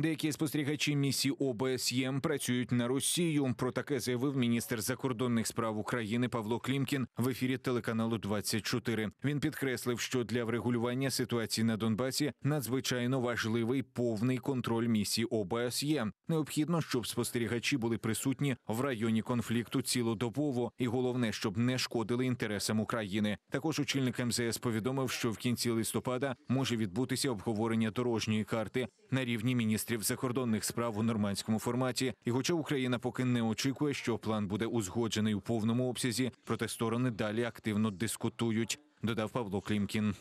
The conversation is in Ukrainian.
Деякі спостерігачі місії ОБСЄМ працюють на Росію. Про таке заявив міністр закордонних справ України Павло Клімкін в ефірі телеканалу 24. Він підкреслив, що для врегулювання ситуації на Донбасі надзвичайно важливий повний контроль місії ОБСЄ. Необхідно, щоб спостерігачі були присутні в районі конфлікту цілодобово, і головне, щоб не шкодили інтересам України. Також очільник МЗС повідомив, що в кінці листопада може відбутися обговорення дорожньої карти на рівні міністрів міністрів закордонних справ у нормандському форматі. І, хоча Україна поки не очікує, що план буде узгоджений у повному обсязі, проте сторони далі активно дискутують, додав Павло Клімкін.